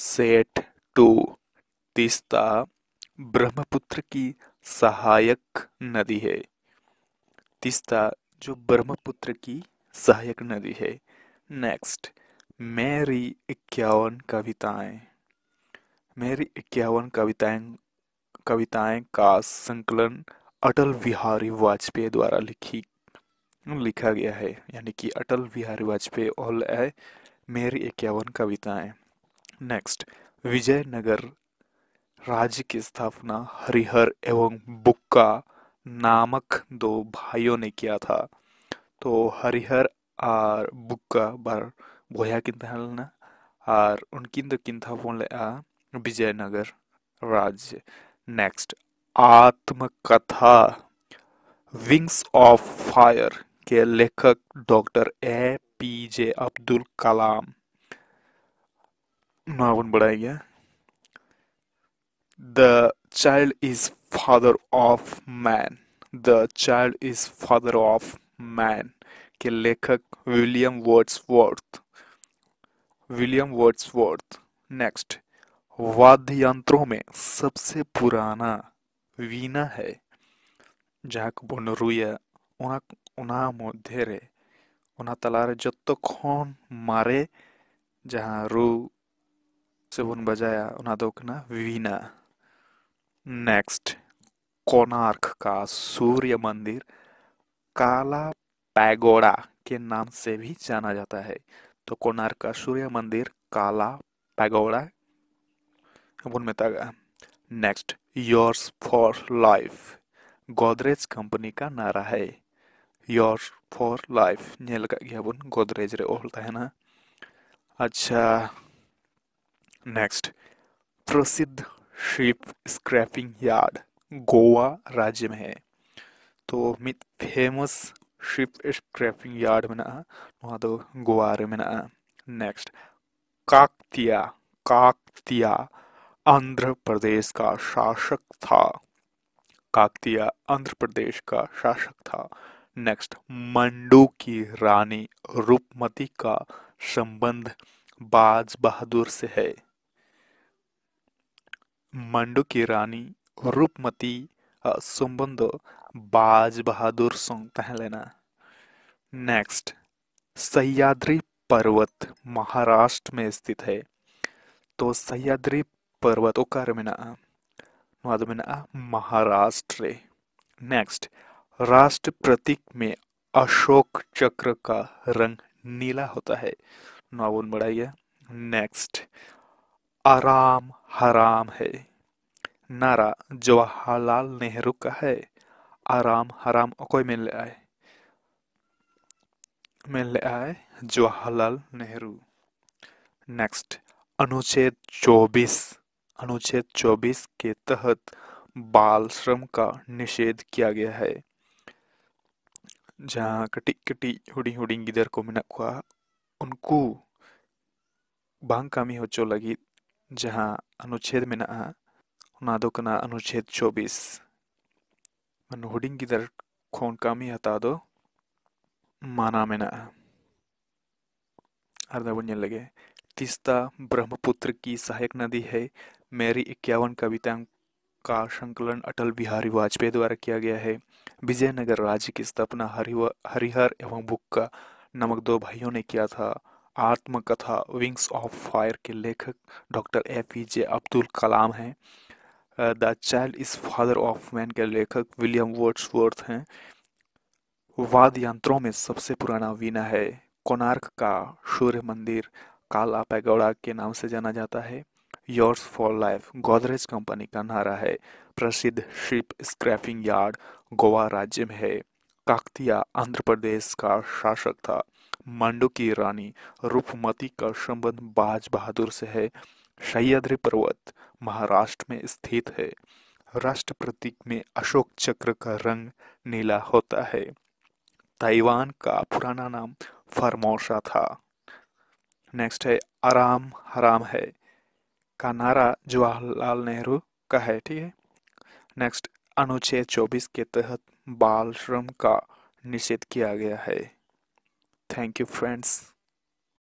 सेठ टू तीस्ता ब्रह्मपुत्र की सहायक नदी है तीस्ता जो ब्रह्मपुत्र की सहायक नदी है नेक्स्ट मेरी इक्यावन कविताएं मेरी इक्यावन कविताएं कविताएं का संकलन अटल बिहारी वाजपेयी द्वारा लिखी लिखा गया है यानी कि अटल बिहारी वाजपेयी ऑल है मेरी इक्यावन कविताएं नेक्स्ट विजयनगर राज्य की स्थापना हरिहर एवं बुक्का नामक दो भाइयों ने किया था तो हरिहर और बुक्का बार भोया किन और उनकी तो किन था बोले आ विजयनगर राज्य नेक्स्ट आत्मकथा विंग्स ऑफ फायर के लेखक doctor A P J Abdul Kalam नागुन I wouldn't believe yeah. The child is father of man. The child is father of के लेखक William Wordsworth William Wordsworth next वाद्य यंत्रों में सबसे पुराना वीना है जाक बोनरुया उना उना मध्य रे उना तलारे जत्तो खोन मारे जहाँ रू से बन Unadokna वीना नेक्स्ट कोणार्क का सूर्य मंदिर काला पैगोडा के नाम से भी जाना जाता है तो कोणार्क का सूर्य मंदिर काला pagoda next yours for life Godrej company का नारा है योर्स फॉर लाइफ नेल का गया गोदरेज रे ओल्ड है ना अच्छा नेक्स्ट प्रसिद्ध शिप स्क्रैपिंग यार्ड गोवा राज्य में है तो मित फेमस शिप स्क्रैपिंग यार्ड में वहाँ तो गोवा रे ना नेक्स्ट काकतिया काकतिया आंध्र प्रदेश का शासक था काकतिया आंध्र प्रदेश का शासक था नेक्स्ट मंडू की रानी रूपमती का संबंध बाज बहादुर से है मंडू की रानी रूपमती संबंध बाज बहादुर संग नेक्स्ट सह्याद्री पर्वत महाराष्ट्र में स्थित है तो सह्याद्री पर्वत ओकार में महाराष्ट्र नेक्स्ट राष्ट्र प्रतीक में अशोक चक्र का रंग नीला होता है नौवन बढ़ाइए नेक्स्ट आराम हराम है नारा जवाहरलाल नेहरू का है आराम हराम कोई मिल आए मिल आए जवाहरलाल नेहरू नेक्स्ट अनुच्छेद 24 अनुच्छेद 24 के तहत बाल श्रम का निषेध किया गया है जहां कटी कटी हुडिंग हुडिंग गिदर को मिना उनको बांग कामी हो चो लगी ᱡᱟᱦᱟᱸ ᱚᱱᱩᱪᱷᱮᱫ ᱢᱮᱱᱟᱜᱼᱟ ᱚᱱᱟ ᱫᱚ ᱠᱟᱱᱟ ᱚᱱᱩᱪᱷᱮᱫ 24 ᱢᱟᱱᱮ ᱦᱩᱰᱤᱧ ᱜᱤᱫᱟᱹᱨ ᱠᱷᱚᱱ ᱠᱟᱹᱢᱤ ᱦᱟᱛᱟᱣ ᱫᱚ ᱢᱟᱱᱟ ᱢᱮᱱᱟᱜᱼᱟ ᱟᱨ ᱫᱟᱵᱚᱱ ᱧᱮᱞ ᱞᱮᱜᱮ तीस्ता ब्रह्मपुत्र की सहायक नदी है मेरी इक्यावन कविताओं का संकलन अटल बिहारी वाजपेयी द्वारा किया गया है विजयनगर राज्य की स्थापना हरिहर एवं बुक्का नमक दो भाइयों ने किया था आत्मकथा विंग्स ऑफ फायर के लेखक doctor A P J Abdul Kalam हैं the child is father of man के लेखक विलियम वर्ड्सवर्थ हैं वाद यंत्रों में सबसे पुराना वीना है कोनार्क का सूर्य मंदिर काला पैगौड़ा के नाम से जाना जाता है yours for life Godrej company का नारा है प्रसिद्ध शिप स्क्रैपिंग यार्ड गोवा राज्य में है काकतिया आंध्र प्रदेश का शासक था मांडू की रानी रूपमती का संबंध बाज बहादुर से है सह्याद्री पर्वत महाराष्ट्र में स्थित है राष्ट्र प्रतीक में अशोक चक्र का रंग नीला होता है ताइवान का पुराना नाम फरमोशा था नेक्स्ट है आराम हराम है का नारा जवाहरलाल नेहरू का है ठीक है नेक्स्ट अनुच्छेद 24 के तहत बाल श्रम का निषेध किया गया है thank you friends